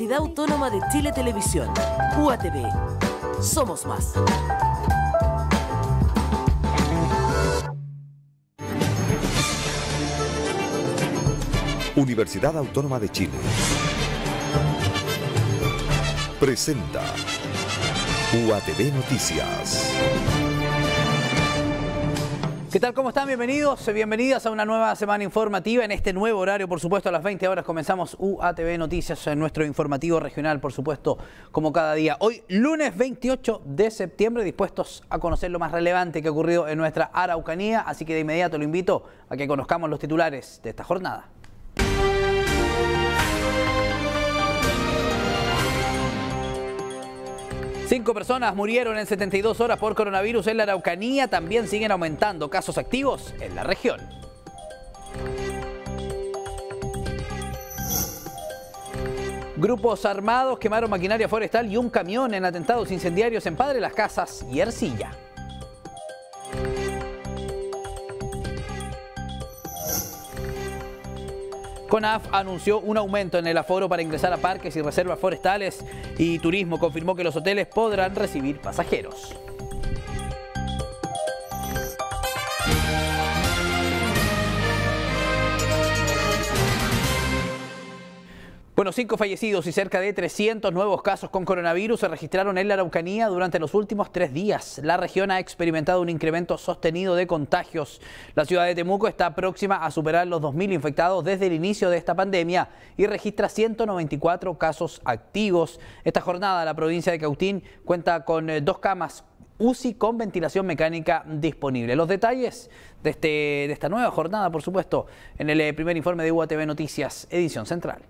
Universidad Autónoma de Chile Televisión, UATV. Somos más. Universidad Autónoma de Chile. Presenta UATV Noticias. ¿Qué tal? ¿Cómo están? Bienvenidos, bienvenidas a una nueva semana informativa en este nuevo horario, por supuesto, a las 20 horas comenzamos UATV Noticias en nuestro informativo regional, por supuesto, como cada día. Hoy, lunes 28 de septiembre, dispuestos a conocer lo más relevante que ha ocurrido en nuestra Araucanía, así que de inmediato lo invito a que conozcamos los titulares de esta jornada. Cinco personas murieron en 72 horas por coronavirus en la Araucanía. También siguen aumentando casos activos en la región. Grupos armados quemaron maquinaria forestal y un camión en atentados incendiarios en Padre Las Casas y Ercilla. CONAF anunció un aumento en el aforo para ingresar a parques y reservas forestales y turismo confirmó que los hoteles podrán recibir pasajeros. Bueno, cinco fallecidos y cerca de 300 nuevos casos con coronavirus se registraron en la Araucanía durante los últimos tres días. La región ha experimentado un incremento sostenido de contagios. La ciudad de Temuco está próxima a superar los 2.000 infectados desde el inicio de esta pandemia y registra 194 casos activos. Esta jornada la provincia de Cautín cuenta con eh, dos camas UCI con ventilación mecánica disponible. Los detalles de, este, de esta nueva jornada, por supuesto, en el eh, primer informe de UATV Noticias, edición central.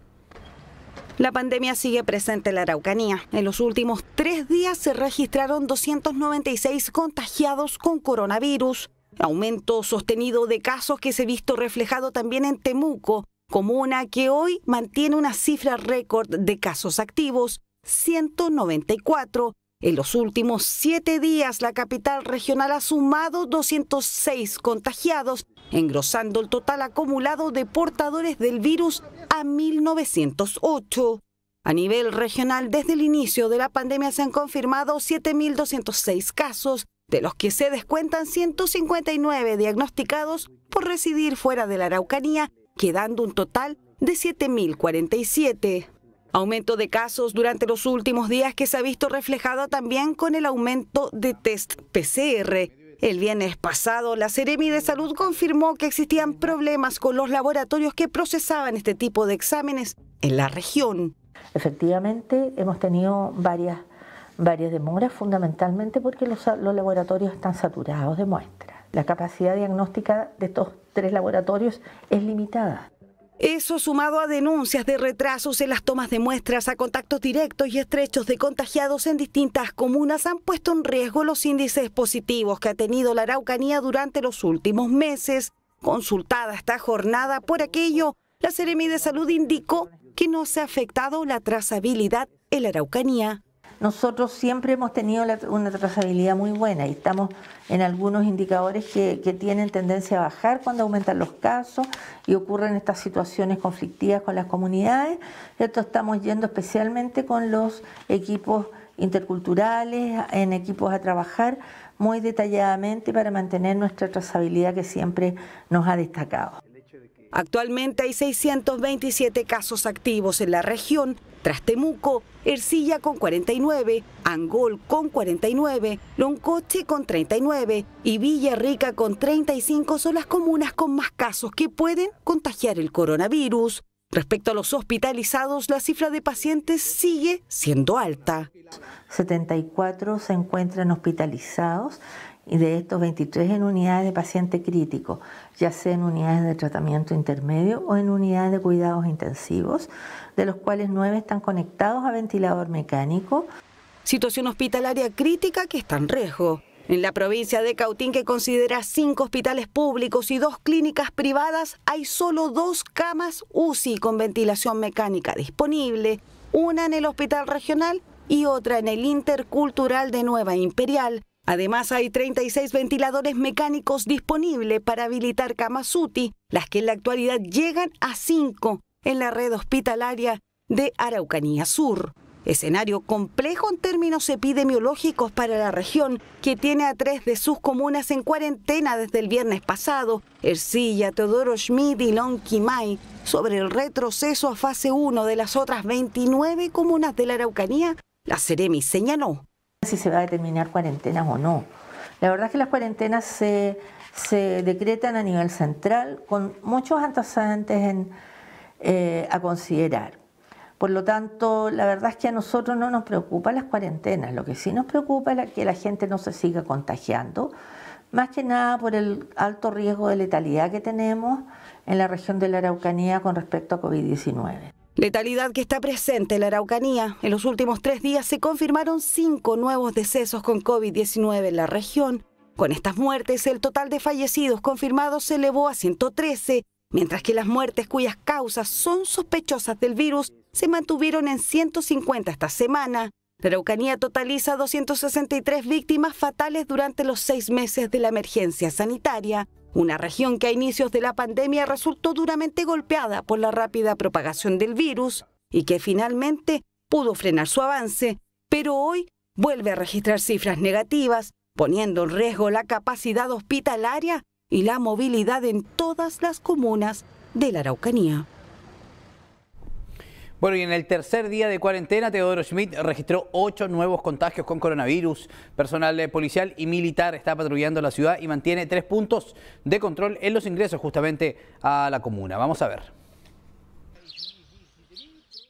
La pandemia sigue presente en la Araucanía. En los últimos tres días se registraron 296 contagiados con coronavirus. Aumento sostenido de casos que se ha visto reflejado también en Temuco, comuna que hoy mantiene una cifra récord de casos activos, 194. En los últimos siete días, la capital regional ha sumado 206 contagiados engrosando el total acumulado de portadores del virus a 1.908. A nivel regional, desde el inicio de la pandemia se han confirmado 7.206 casos, de los que se descuentan 159 diagnosticados por residir fuera de la Araucanía, quedando un total de 7.047. Aumento de casos durante los últimos días que se ha visto reflejado también con el aumento de test PCR, el viernes pasado, la Seremi de Salud confirmó que existían problemas con los laboratorios que procesaban este tipo de exámenes en la región. Efectivamente, hemos tenido varias, varias demoras, fundamentalmente porque los, los laboratorios están saturados de muestras. La capacidad diagnóstica de estos tres laboratorios es limitada. Eso sumado a denuncias de retrasos en las tomas de muestras a contactos directos y estrechos de contagiados en distintas comunas han puesto en riesgo los índices positivos que ha tenido la Araucanía durante los últimos meses. Consultada esta jornada por aquello, la Seremi de Salud indicó que no se ha afectado la trazabilidad en la Araucanía nosotros siempre hemos tenido una trazabilidad muy buena y estamos en algunos indicadores que, tienen tendencia a bajar cuando aumentan los casos y ocurren estas situaciones conflictivas con las comunidades. Esto estamos yendo especialmente con los equipos interculturales, en equipos a trabajar muy detalladamente para mantener nuestra trazabilidad que siempre nos ha destacado. Actualmente hay 627 casos activos en la región tras Temuco, Ercilla con 49, Angol con 49, Loncoche con 39 y Villarrica con 35 son las comunas con más casos que pueden contagiar el coronavirus. Respecto a los hospitalizados, la cifra de pacientes sigue siendo alta. 74 se encuentran hospitalizados, y de estos 23 en unidades de paciente crítico, ya sea en unidades de tratamiento intermedio o en unidades de cuidados intensivos, de los cuales 9 están conectados a ventilador mecánico. Situación hospitalaria crítica que está en riesgo. En la provincia de Cautín, que considera cinco hospitales públicos y dos clínicas privadas, hay solo dos camas UCI con ventilación mecánica disponible, una en el hospital regional y otra en el intercultural de Nueva Imperial, Además, hay 36 ventiladores mecánicos disponibles para habilitar camas UTI, las que en la actualidad llegan a 5 en la red hospitalaria de Araucanía Sur. Escenario complejo en términos epidemiológicos para la región, que tiene a tres de sus comunas en cuarentena desde el viernes pasado, Ercilla, Teodoro Schmid y Lonquimay, sobre el retroceso a fase 1 de las otras 29 comunas de la Araucanía, la Ceremi señaló si se va a determinar cuarentenas o no. La verdad es que las cuarentenas se, decretan a nivel central con muchos antecedentes eh, a considerar. Por lo tanto, la verdad es que a nosotros no nos preocupa las cuarentenas, lo que sí nos preocupa es que la gente no se siga contagiando, más que nada por el alto riesgo de letalidad que tenemos en la región de la Araucanía con respecto a COVID-19. Letalidad que está presente en la Araucanía. En los últimos tres días se confirmaron cinco nuevos decesos con COVID-19 en la región. Con estas muertes, el total de fallecidos confirmados se elevó a 113, mientras que las muertes cuyas causas son sospechosas del virus se mantuvieron en 150 esta semana. La Araucanía totaliza 263 víctimas fatales durante los seis meses de la emergencia sanitaria una región que a inicios de la pandemia resultó duramente golpeada por la rápida propagación del virus y que finalmente pudo frenar su avance, pero hoy vuelve a registrar cifras negativas, poniendo en riesgo la capacidad hospitalaria y la movilidad en todas las comunas de la Araucanía. Bueno, y en el tercer día de cuarentena, Teodoro Schmidt registró ocho nuevos contagios con coronavirus. Personal eh, policial y militar está patrullando la ciudad y mantiene tres puntos de control en los ingresos justamente a la comuna. Vamos a ver.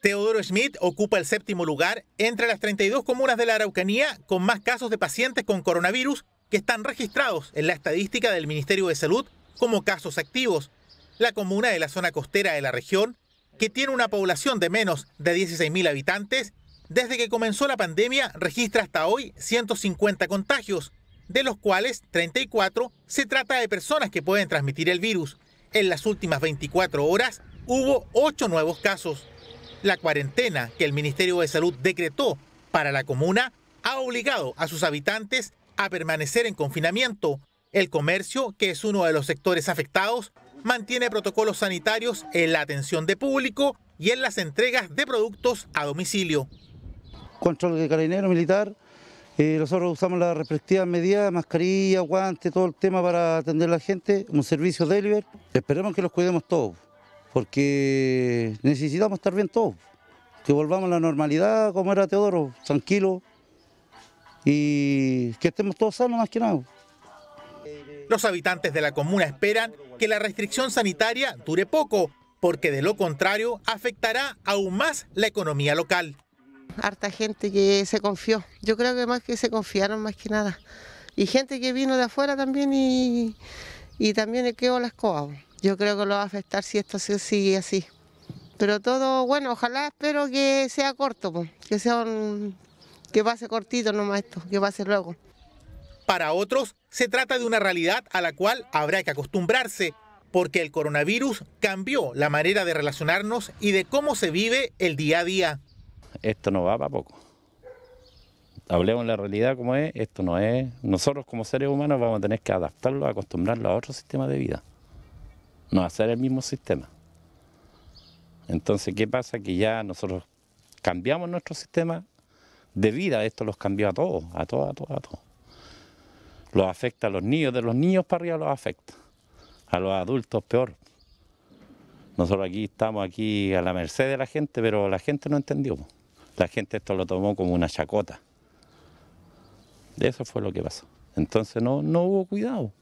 Teodoro Schmidt ocupa el séptimo lugar entre las 32 comunas de la Araucanía con más casos de pacientes con coronavirus que están registrados en la estadística del Ministerio de Salud como casos activos. La comuna de la zona costera de la región que tiene una población de menos de 16.000 habitantes, desde que comenzó la pandemia registra hasta hoy 150 contagios, de los cuales 34 se trata de personas que pueden transmitir el virus. En las últimas 24 horas hubo 8 nuevos casos. La cuarentena que el Ministerio de Salud decretó para la comuna ha obligado a sus habitantes a permanecer en confinamiento. El comercio, que es uno de los sectores afectados, mantiene protocolos sanitarios en la atención de público y en las entregas de productos a domicilio. Control de carabinero militar, eh, nosotros usamos las respectivas medidas, mascarilla, guante, todo el tema para atender a la gente, un servicio delivery. Esperemos que los cuidemos todos, porque necesitamos estar bien todos, que volvamos a la normalidad como era Teodoro, tranquilo, y que estemos todos sanos más que nada. Los habitantes de la comuna esperan que la restricción sanitaria dure poco, porque de lo contrario afectará aún más la economía local. Harta gente que se confió, yo creo que más que se confiaron más que nada. Y gente que vino de afuera también y, también el quedó las escoba. Yo creo que lo va a afectar si esto sigue así. Pero todo, bueno, ojalá espero que sea corto, que sea que pase cortito nomás esto, que pase luego. Para otros, se trata de una realidad a la cual habrá que acostumbrarse, porque el coronavirus cambió la manera de relacionarnos y de cómo se vive el día a día. Esto no va para poco. Hablemos de la realidad como es, esto no es. Nosotros como seres humanos vamos a tener que adaptarlo, acostumbrarlo a otro sistema de vida. No hacer el mismo sistema. Entonces, ¿qué pasa? Que ya nosotros cambiamos nuestro sistema de vida, esto los cambió a todos, a todos, a todos, a todos. Los afecta a los niños, de los niños para arriba los afecta. A los adultos peor. Nosotros aquí estamos aquí a la merced de la gente, pero la gente no entendió. La gente esto lo tomó como una chacota. Eso fue lo que pasó. Entonces no, no hubo cuidado.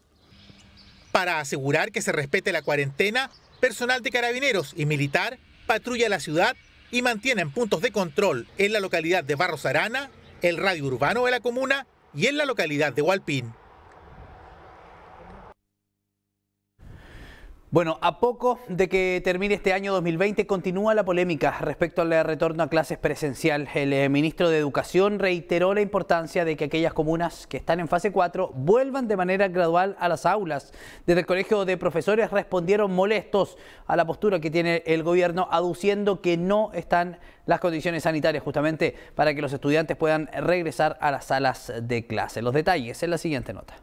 Para asegurar que se respete la cuarentena, personal de carabineros y militar patrulla la ciudad y mantienen puntos de control en la localidad de Barros Arana, el radio urbano de la comuna y en la localidad de Hualpín. Bueno, a poco de que termine este año 2020 continúa la polémica respecto al retorno a clases presencial. El eh, ministro de Educación reiteró la importancia de que aquellas comunas que están en fase 4 vuelvan de manera gradual a las aulas. Desde el Colegio de Profesores respondieron molestos a la postura que tiene el gobierno aduciendo que no están las condiciones sanitarias justamente para que los estudiantes puedan regresar a las salas de clase. Los detalles en la siguiente nota.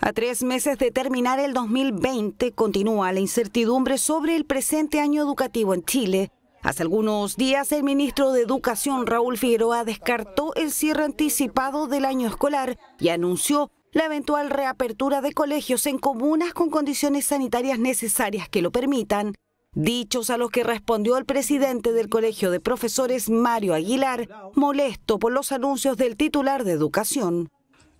A tres meses de terminar el 2020, continúa la incertidumbre sobre el presente año educativo en Chile. Hace algunos días, el ministro de Educación, Raúl Figueroa, descartó el cierre anticipado del año escolar y anunció la eventual reapertura de colegios en comunas con condiciones sanitarias necesarias que lo permitan. Dichos a los que respondió el presidente del Colegio de Profesores, Mario Aguilar, molesto por los anuncios del titular de Educación.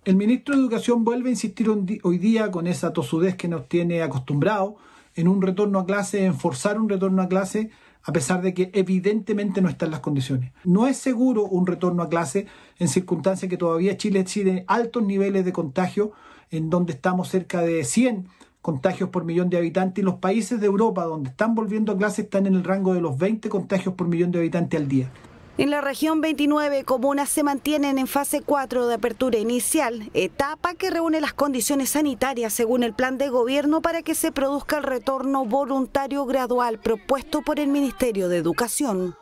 El ministro de Educación vuelve a insistir hoy día con esa tosudez que nos tiene acostumbrado en un retorno a clase, en forzar un retorno a clase, a pesar de que evidentemente no están las condiciones. No es seguro un retorno a clase en circunstancias que todavía Chile exige altos niveles de contagio, en donde estamos cerca de 100 contagios por millón de habitantes y los países de Europa donde están volviendo a clase están en el rango de los 20 contagios por millón de habitantes al día. En la región 29 comunas se mantienen en fase 4 de apertura inicial, etapa que reúne las condiciones sanitarias según el plan de gobierno para que se produzca el retorno voluntario gradual propuesto por el Ministerio de Educación.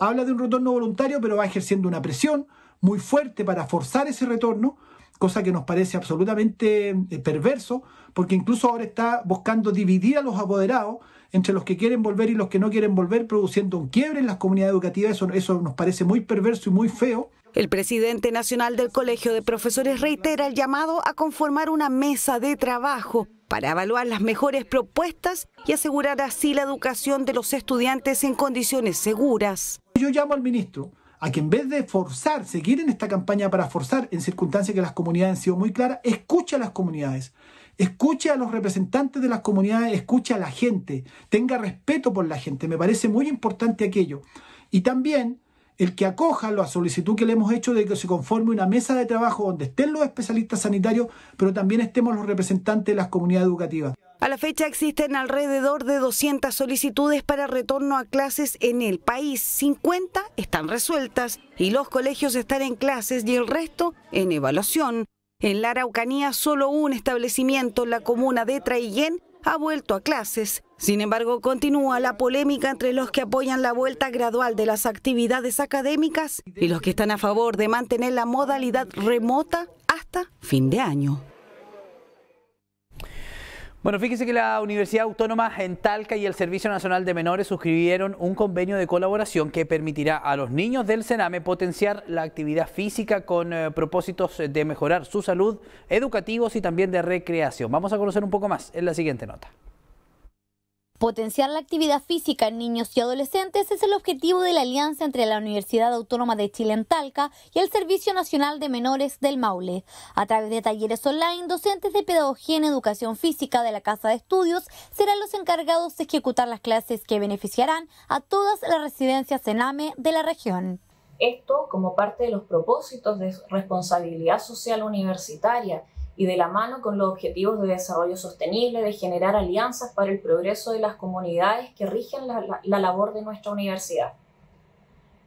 Habla de un retorno voluntario, pero va ejerciendo una presión muy fuerte para forzar ese retorno, cosa que nos parece absolutamente eh, perverso, porque incluso ahora está buscando dividir a los apoderados entre los que quieren volver y los que no quieren volver, produciendo un quiebre en las comunidades educativas. Eso, nos parece muy perverso y muy feo. El presidente nacional del Colegio de Profesores reitera el llamado a conformar una mesa de trabajo para evaluar las mejores propuestas y asegurar así la educación de los estudiantes en condiciones seguras. Yo llamo al ministro a que en vez de forzar, seguir en esta campaña para forzar en circunstancias que las comunidades han sido muy claras, escuche a las comunidades. Escuche a los representantes de las comunidades, escuche a la gente, tenga respeto por la gente. Me parece muy importante aquello. Y también el que acoja la solicitud que le hemos hecho de que se conforme una mesa de trabajo donde estén los especialistas sanitarios, pero también estemos los representantes de las comunidades educativas. A la fecha existen alrededor de 200 solicitudes para retorno a clases en el país. 50 están resueltas y los colegios están en clases y el resto en evaluación. En la Araucanía, solo un establecimiento, la comuna de Traillén, ha vuelto a clases. Sin embargo, continúa la polémica entre los que apoyan la vuelta gradual de las actividades académicas y los que están a favor de mantener la modalidad remota hasta fin de año. Bueno, fíjese que la Universidad Autónoma en Talca y el Servicio Nacional de Menores suscribieron un convenio de colaboración que permitirá a los niños del Sename potenciar la actividad física con eh, propósitos de mejorar su salud, educativos y también de recreación. Vamos a conocer un poco más en la siguiente nota. Potenciar la actividad física en niños y adolescentes es el objetivo de la alianza entre la Universidad Autónoma de Chile en Talca y el Servicio Nacional de Menores del Maule. A través de talleres online, docentes de Pedagogía en Educación Física de la Casa de Estudios serán los encargados de ejecutar las clases que beneficiarán a todas las residencias en AME de la región. Esto como parte de los propósitos de responsabilidad social universitaria y de la mano con los objetivos de desarrollo sostenible, de generar alianzas para el progreso de las comunidades que rigen la, labor de nuestra universidad.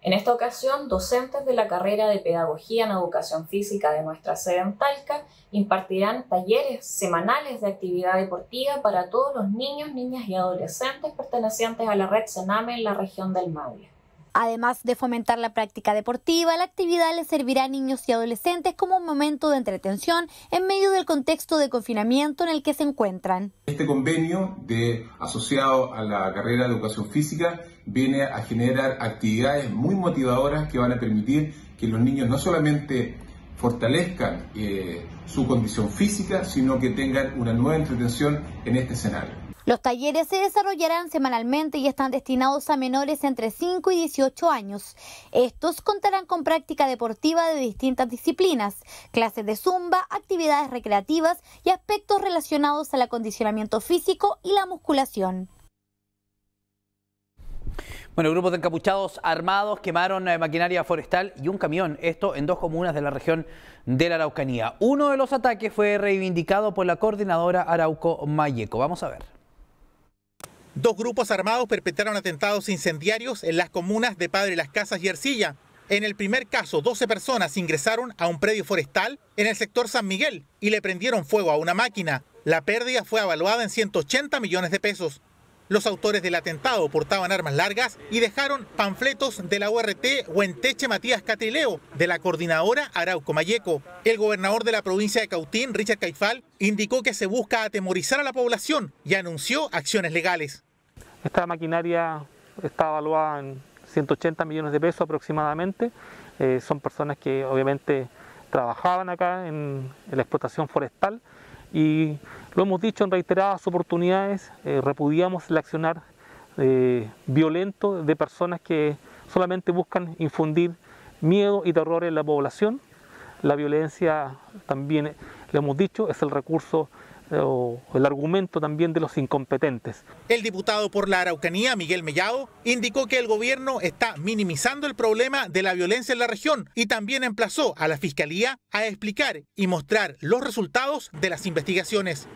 En esta ocasión, docentes de la carrera de Pedagogía en Educación Física de nuestra sede en Talca impartirán talleres semanales de actividad deportiva para todos los niños, niñas y adolescentes pertenecientes a la red Sename en la región del Maule. Además de fomentar la práctica deportiva, la actividad le servirá a niños y adolescentes como un momento de entretención en medio del contexto de confinamiento en el que se encuentran. Este convenio de asociado a la carrera de educación física viene a generar actividades muy motivadoras que van a permitir que los niños no solamente fortalezcan eh, su condición física, sino que tengan una nueva entretención en este escenario. Los talleres se desarrollarán semanalmente y están destinados a menores entre 5 y 18 años. Estos contarán con práctica deportiva de distintas disciplinas, clases de zumba, actividades recreativas y aspectos relacionados al acondicionamiento físico y la musculación. Bueno, grupos de encapuchados armados quemaron eh, maquinaria forestal y un camión, esto en dos comunas de la región de la Araucanía. Uno de los ataques fue reivindicado por la coordinadora Arauco Mayeco. Vamos a ver. Dos grupos armados perpetraron atentados incendiarios en las comunas de Padre Las Casas y Arcilla. En el primer caso, 12 personas ingresaron a un predio forestal en el sector San Miguel y le prendieron fuego a una máquina. La pérdida fue evaluada en 180 millones de pesos. Los autores del atentado portaban armas largas y dejaron panfletos de la URT Huenteche Matías Catileo, de la coordinadora Arauco Mayeco. El gobernador de la provincia de Cautín, Richard Caifal, indicó que se busca atemorizar a la población y anunció acciones legales. Esta maquinaria está evaluada en 180 millones de pesos aproximadamente. Eh, son personas que obviamente trabajaban acá en, la explotación forestal y lo hemos dicho en reiteradas oportunidades, eh, repudiamos el accionar eh, violento de personas que solamente buscan infundir miedo y terror en la población. La violencia, también lo hemos dicho, es el recurso o el argumento también de los incompetentes. El diputado por la Araucanía, Miguel Mellado, indicó que el gobierno está minimizando el problema de la violencia en la región y también emplazó a la Fiscalía a explicar y mostrar los resultados de las investigaciones.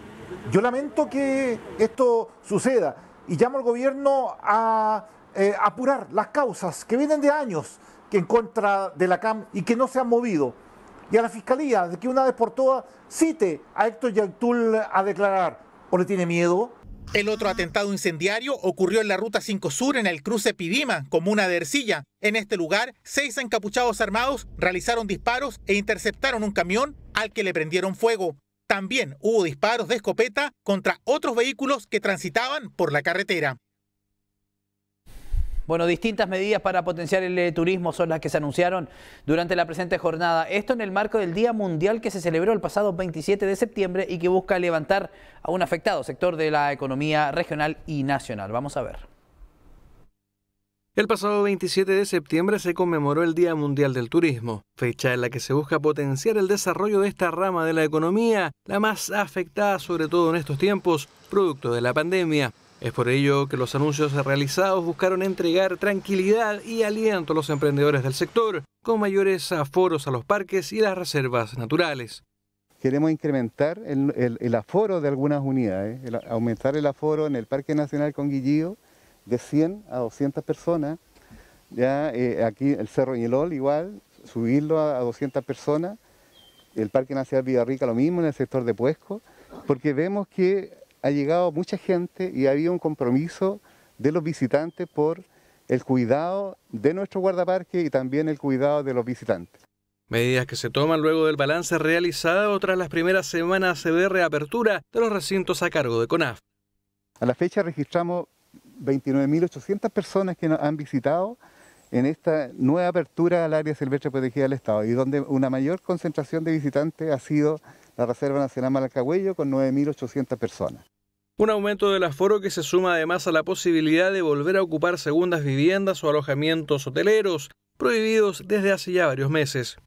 Yo lamento que esto suceda y llamo al gobierno a eh, apurar las causas que vienen de años que en contra de la CAM y que no se han movido y a la Fiscalía de que una vez por todas cite a Héctor Yactul a declarar. ¿O le tiene miedo? El otro atentado incendiario ocurrió en la Ruta 5 Sur, en el cruce Pidima, comuna de Ercilla. En este lugar, seis encapuchados armados realizaron disparos e interceptaron un camión al que le prendieron fuego. También hubo disparos de escopeta contra otros vehículos que transitaban por la carretera. Bueno, distintas medidas para potenciar el eh, turismo son las que se anunciaron durante la presente jornada. Esto en el marco del Día Mundial que se celebró el pasado 27 de septiembre y que busca levantar a un afectado sector de la economía regional y nacional. Vamos a ver. El pasado 27 de septiembre se conmemoró el Día Mundial del Turismo, fecha en la que se busca potenciar el desarrollo de esta rama de la economía, la más afectada sobre todo en estos tiempos, producto de la pandemia. Es por ello que los anuncios realizados buscaron entregar tranquilidad y aliento a los emprendedores del sector, con mayores aforos a los parques y las reservas naturales. Queremos incrementar el, aforo de algunas unidades, aumentar el aforo en el Parque Nacional Conguillío de 100 a 200 personas, ya eh, aquí el Cerro Ñelol igual, subirlo a, a 200 personas, el Parque Nacional Villarrica lo mismo en el sector de Puesco, porque vemos que ha llegado mucha gente y ha habido un compromiso de los visitantes por el cuidado de nuestro guardaparque y también el cuidado de los visitantes. Medidas que se toman luego del balance realizado tras las primeras semanas de reapertura de los recintos a cargo de CONAF. A la fecha registramos 29.800 personas que nos han visitado en esta nueva apertura al área silvestre protegida del Estado y donde una mayor concentración de visitantes ha sido la Reserva Nacional Malacagüello con 9.800 personas. Un aumento del aforo que se suma además a la posibilidad de volver a ocupar segundas viviendas o alojamientos hoteleros, prohibidos desde hace ya varios meses.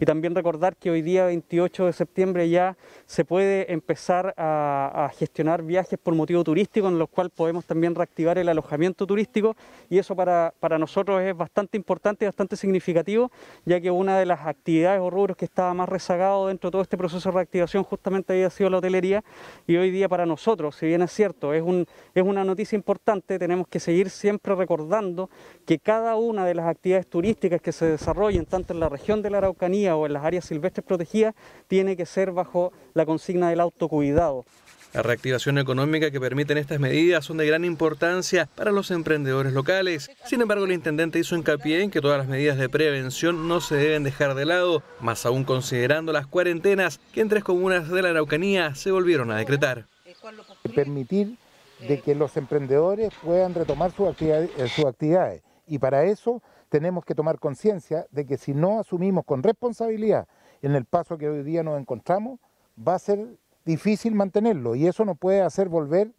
Y también recordar que hoy día 28 de septiembre ya se puede empezar a, gestionar viajes por motivo turístico, en los cuales podemos también reactivar el alojamiento turístico y eso para, nosotros es bastante importante y bastante significativo, ya que una de las actividades o rubros que estaba más rezagado dentro de todo este proceso de reactivación justamente había sido la hotelería y hoy día para nosotros, si bien es cierto, es, un, es una noticia importante, tenemos que seguir siempre recordando que cada una de las actividades turísticas que se desarrollen tanto en la región de la Araucanía, o en las áreas silvestres protegidas tiene que ser bajo la consigna del autocuidado. La reactivación económica que permiten estas medidas son de gran importancia para los emprendedores locales. Sin embargo, el intendente hizo hincapié en que todas las medidas de prevención no se deben dejar de lado, más aún considerando las cuarentenas que en tres comunas de la Araucanía se volvieron a decretar. Permitir de que los emprendedores puedan retomar sus actividades. y para eso tenemos que tomar conciencia de que si no asumimos con responsabilidad en el paso que hoy día nos encontramos, va a ser difícil mantenerlo y eso nos puede hacer volver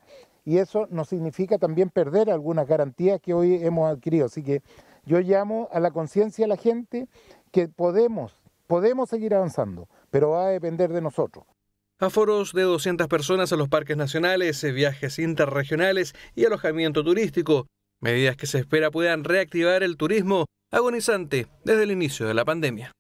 y eso nos significa también perder algunas garantías que hoy hemos adquirido. Así que yo llamo a la conciencia a la gente que podemos, podemos seguir avanzando, pero va a depender de nosotros. Aforos de 200 personas a los parques nacionales, eh, viajes interregionales y alojamiento turístico medidas que se espera puedan reactivar el turismo agonizante desde el inicio de la pandemia.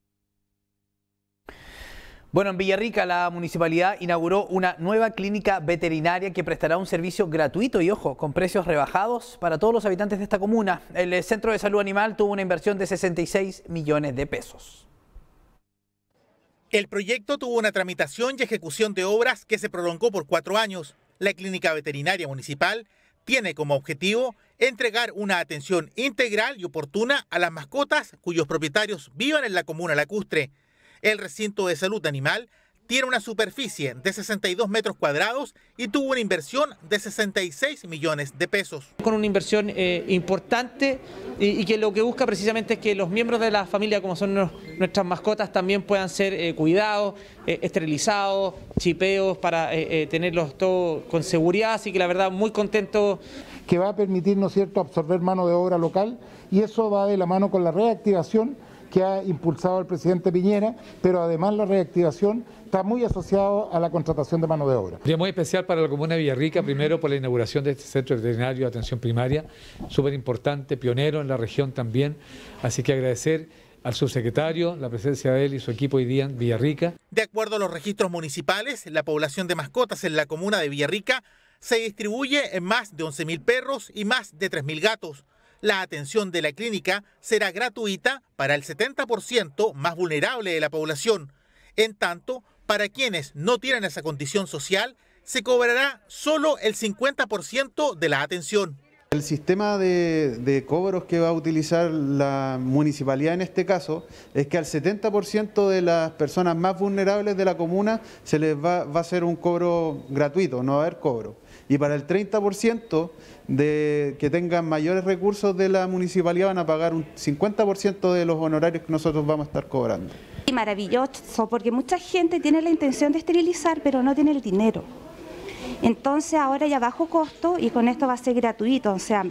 Bueno, en Villarrica la municipalidad inauguró una nueva clínica veterinaria que prestará un servicio gratuito y, ojo, con precios rebajados para todos los habitantes de esta comuna. El eh, Centro de Salud Animal tuvo una inversión de 66 millones de pesos. El proyecto tuvo una tramitación y ejecución de obras que se prolongó por cuatro años. La clínica veterinaria municipal tiene como objetivo entregar una atención integral y oportuna a las mascotas cuyos propietarios vivan en la comuna lacustre. El recinto de salud animal tiene una superficie de 62 metros cuadrados y tuvo una inversión de 66 millones de pesos. Con una inversión eh, importante y, que lo que busca precisamente es que los miembros de la familia, como son nuestras mascotas, también puedan ser eh, cuidados, eh, esterilizados, chipeos para tenerlos todos con seguridad. Así que la verdad, muy contento que va a permitir, ¿no es cierto?, absorber mano de obra local y eso va de la mano con la reactivación que ha impulsado el presidente Piñera, pero además la reactivación está muy asociado a la contratación de mano de obra. Día muy especial para la comuna de Villarrica, primero por la inauguración de este centro veterinario de atención primaria, súper importante, pionero en la región también. Así que agradecer al subsecretario, la presencia de él y su equipo hoy día en Villarrica. De acuerdo a los registros municipales, la población de mascotas en la comuna de Villarrica se distribuye en más de 11.000 perros y más de 3.000 gatos. La atención de la clínica será gratuita para el 70% más vulnerable de la población. En tanto, para quienes no tienen esa condición social, se cobrará solo el 50% de la atención. El sistema de, cobros que va a utilizar la municipalidad en este caso es que al 70% de las personas más vulnerables de la comuna se les va, a hacer un cobro gratuito, no va a haber cobro. Y para el 30% de que tengan mayores recursos de la municipalidad van a pagar un 50% de los honorarios que nosotros vamos a estar cobrando maravilloso, porque mucha gente tiene la intención de esterilizar, pero no tiene el dinero. Entonces ahora ya bajo costo y con esto va a ser gratuito, o sea,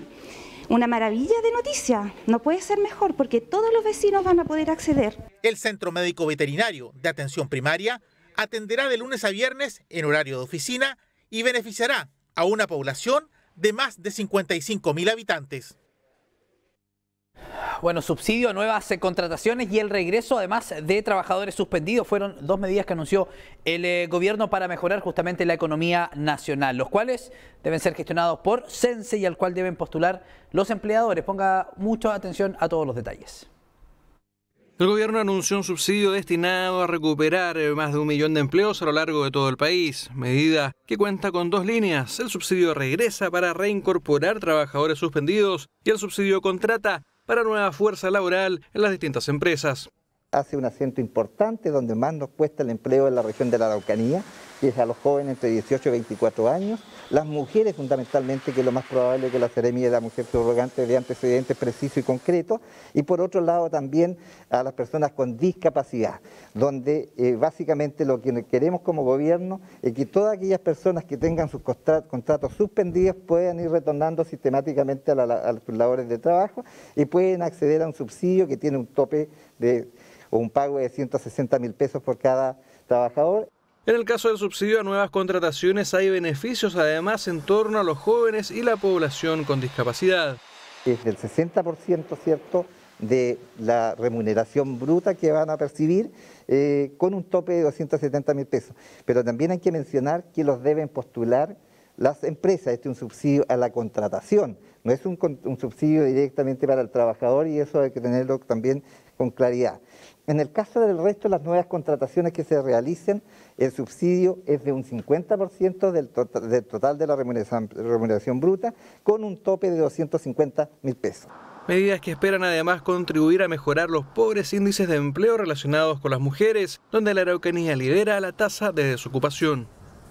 una maravilla de noticia. No puede ser mejor porque todos los vecinos van a poder acceder. El Centro Médico Veterinario de Atención Primaria atenderá de lunes a viernes en horario de oficina y beneficiará a una población de más de 55 mil habitantes. Bueno, subsidio a nuevas eh, contrataciones y el regreso además de trabajadores suspendidos fueron dos medidas que anunció el eh, gobierno para mejorar justamente la economía nacional, los cuales deben ser gestionados por Sense y al cual deben postular los empleadores. Ponga mucha atención a todos los detalles. El gobierno anunció un subsidio destinado a recuperar eh, más de un millón de empleos a lo largo de todo el país, medida que cuenta con dos líneas. El subsidio regresa para reincorporar trabajadores suspendidos y el subsidio contrata para nueva fuerza laboral en las distintas empresas. Hace un asiento importante donde más nos cuesta el empleo en la región de la Araucanía que es a los jóvenes entre 18 y 24 años, las mujeres fundamentalmente, que es lo más probable que la seremia de la mujer subrogante de antecedentes precisos y concretos, y por otro lado también a las personas con discapacidad, donde eh, básicamente lo que queremos como gobierno es que todas aquellas personas que tengan sus contratos suspendidos puedan ir retornando sistemáticamente a, sus labores de trabajo y pueden acceder a un subsidio que tiene un tope de o un pago de 160 mil pesos por cada trabajador. En el caso del subsidio a nuevas contrataciones hay beneficios además en torno a los jóvenes y la población con discapacidad. Es del 60%, ¿cierto?, de la remuneración bruta que van a percibir eh, con un tope de 270 mil pesos. Pero también hay que mencionar que los deben postular las empresas. Este es un subsidio a la contratación, no es un, un subsidio directamente para el trabajador y eso hay que tenerlo también con claridad. En el caso del resto de las nuevas contrataciones que se realicen, el subsidio es de un 50% del, total, del total de la remuneración, bruta, con un tope de 250 mil pesos. Medidas que esperan además contribuir a mejorar los pobres índices de empleo relacionados con las mujeres, donde la Araucanía lidera la tasa de desocupación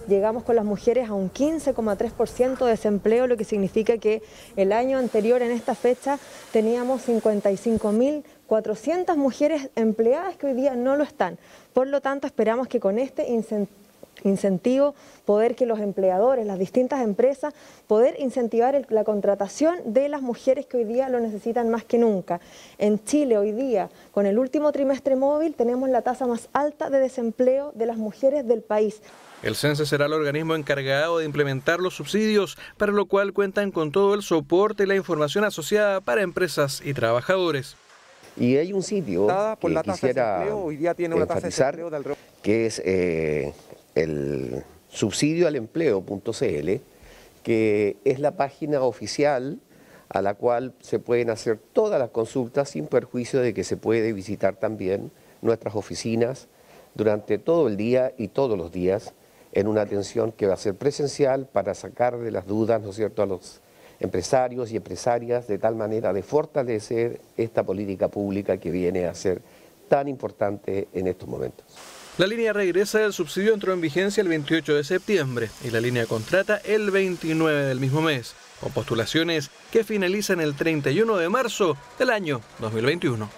llegamos con las mujeres a un 15,3% de desempleo, lo que significa que el año anterior, en esta fecha, teníamos 55.400 mujeres empleadas que hoy día no lo están. Por lo tanto, esperamos que con este incentivo incentivo, poder que los empleadores, las distintas empresas, poder incentivar la contratación de las mujeres que hoy día lo necesitan más que nunca. En Chile hoy día, con el último trimestre móvil, tenemos la tasa más alta de desempleo de las mujeres del país. El CENSE será el organismo encargado de implementar los subsidios, para lo cual cuentan con todo el soporte y la información asociada para empresas y trabajadores. Y hay un sitio que la quisiera de hoy tiene una tasa de que es eh, el subsidioalempleo.cl, que es la página oficial a la cual se pueden hacer todas las consultas sin perjuicio de que se puede visitar también nuestras oficinas durante todo el día y todos los días en una atención que va a ser presencial para sacar de las dudas, ¿no es cierto?, a los empresarios y empresarias de tal manera de fortalecer esta política pública que viene a ser tan importante en estos momentos. La línea regresa del subsidio entró en vigencia el 28 de septiembre y la línea contrata el 29 del mismo mes, con postulaciones que finalizan el 31 de marzo del año 2021.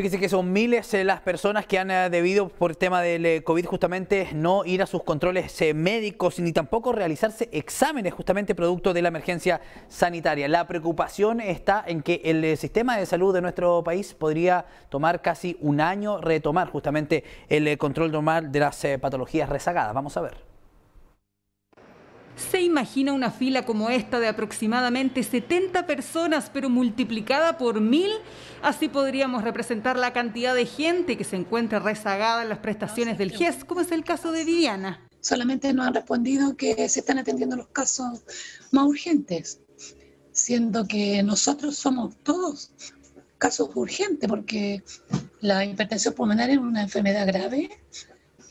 Fíjese que son miles eh, las personas que han eh, debido por el tema del eh, COVID justamente no ir a sus controles médicos ni tampoco realizarse exámenes justamente producto de la emergencia sanitaria. La preocupación está en que el sistema de salud de nuestro país podría tomar casi un año retomar justamente el control normal de las patologías rezagadas. Vamos a ver. Se imagina una fila como esta de aproximadamente 70 personas, pero multiplicada por mil. Así podríamos representar la cantidad de gente que se encuentra rezagada en las prestaciones del GES, como es el caso de Viviana. Solamente nos han respondido que se están atendiendo los casos más urgentes, siendo que nosotros somos todos casos urgentes, porque la hipertensión pulmonar es una enfermedad grave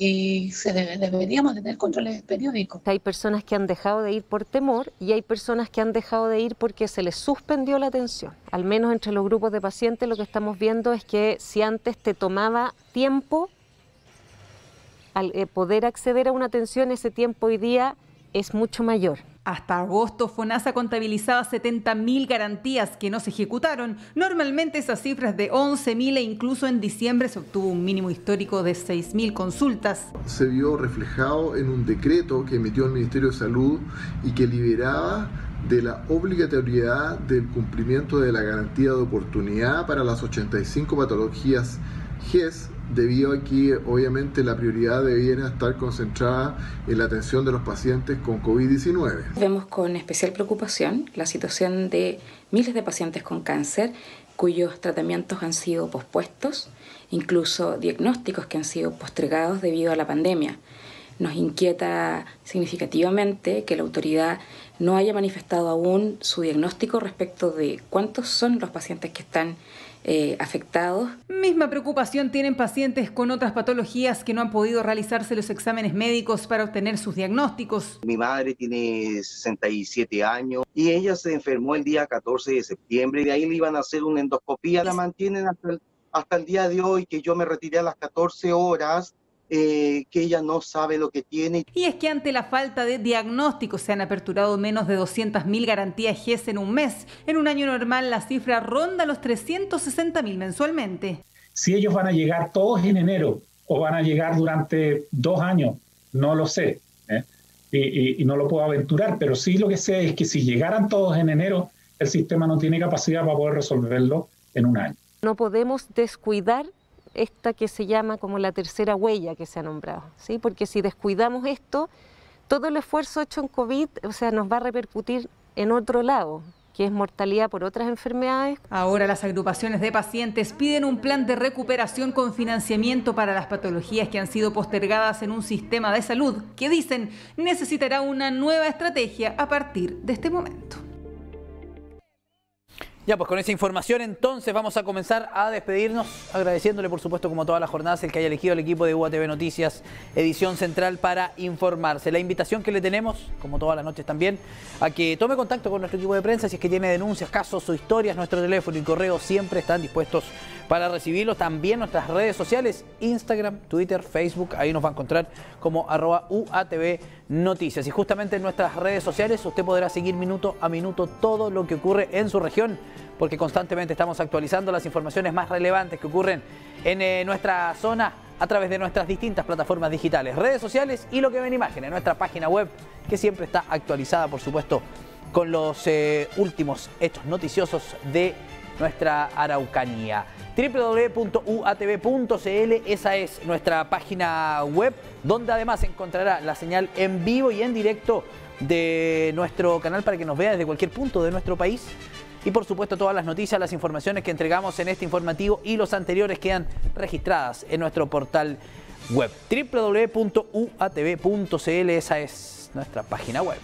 y se deberíamos tener controles periódicos. Hay personas que han dejado de ir por temor y hay personas que han dejado de ir porque se les suspendió la atención. Al menos entre los grupos de pacientes lo que estamos viendo es que si antes te tomaba tiempo al eh, poder acceder a una atención, ese tiempo hoy día es mucho mayor. Hasta agosto, FONASA contabilizaba 70.000 garantías que no se ejecutaron. Normalmente esas cifras de 11.000 e incluso en diciembre se obtuvo un mínimo histórico de 6.000 consultas. Se vio reflejado en un decreto que emitió el Ministerio de Salud y que liberaba de la obligatoriedad del cumplimiento de la garantía de oportunidad para las 85 patologías GES debido a que obviamente la prioridad debiera estar concentrada en la atención de los pacientes con COVID-19. Vemos con especial preocupación la situación de miles de pacientes con cáncer cuyos tratamientos han sido pospuestos, incluso diagnósticos que han sido postergados debido a la pandemia. Nos inquieta significativamente que la autoridad no haya manifestado aún su diagnóstico respecto de cuántos son los pacientes que están eh, afectados. Misma preocupación tienen pacientes con otras patologías que no han podido realizarse los exámenes médicos para obtener sus diagnósticos. Mi madre tiene 67 años y ella se enfermó el día 14 de septiembre. De ahí le iban a hacer una endoscopía. La mantienen hasta el, hasta el día de hoy, que yo me retiré a las 14 horas eh, que ella no sabe lo que tiene. Y es que ante la falta de diagnóstico se han aperturado menos de 200.000 garantías GES en un mes. En un año normal la cifra ronda los 360.000 mensualmente. Si ellos van a llegar todos en enero o van a llegar durante dos años, no lo sé. ¿eh? y no lo puedo aventurar, pero sí lo que sé es que si llegaran todos en enero, el sistema no tiene capacidad para poder resolverlo en un año. No podemos descuidar esta que se llama como la tercera huella que se ha nombrado, ¿sí? porque si descuidamos esto, todo el esfuerzo hecho en COVID o sea, nos va a repercutir en otro lado, que es mortalidad por otras enfermedades. Ahora las agrupaciones de pacientes piden un plan de recuperación con financiamiento para las patologías que han sido postergadas en un sistema de salud que dicen necesitará una nueva estrategia a partir de este momento. Ya, pues con esa información entonces vamos a comenzar a despedirnos, agradeciéndole por supuesto como todas las jornadas el que haya elegido el equipo de UATV Noticias, edición central para informarse. La invitación que le tenemos, como todas las noches también, a que tome contacto con nuestro equipo de prensa si es que tiene denuncias, casos o historias, nuestro teléfono y correo siempre están dispuestos para recibirlos. También nuestras redes sociales, Instagram, Twitter, Facebook, ahí nos va a encontrar como arroba UATV noticias. Y justamente en nuestras redes sociales usted podrá seguir minuto a minuto todo lo que ocurre en su región, porque constantemente estamos actualizando las informaciones más relevantes que ocurren en eh, nuestra zona a través de nuestras distintas plataformas digitales, redes sociales y lo que ven imágenes en nuestra página web, que siempre está actualizada, por supuesto, con los eh, últimos hechos noticiosos de nuestra Araucanía. www.uatv.cl, esa es nuestra página web, donde además encontrará la señal en vivo y en directo de nuestro canal para que nos vea desde cualquier punto de nuestro país. Y por supuesto todas las noticias, las informaciones que entregamos en este informativo y los anteriores quedan registradas en nuestro portal web www.uatv.cl, esa es nuestra página web.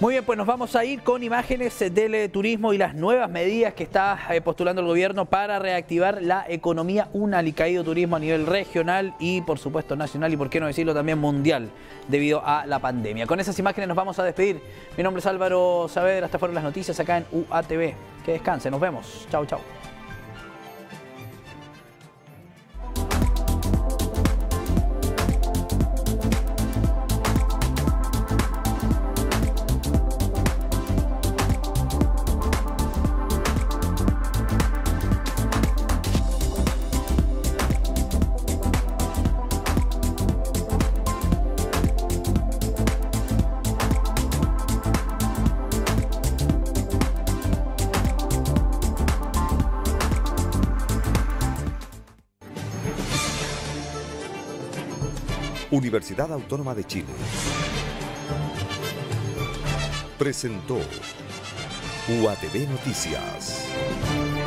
Muy bien, pues nos vamos a ir con imágenes del eh, turismo y las nuevas medidas que está eh, postulando el gobierno para reactivar la economía. Un alicaído turismo a nivel regional y, por supuesto, nacional y, por qué no decirlo, también mundial debido a la pandemia. Con esas imágenes nos vamos a despedir. Mi nombre es Álvaro Saavedra. Hasta fueron las noticias acá en UATV. Que descanse. Nos vemos. Chau, chau. Universidad Autónoma de Chile presentó UATV Noticias.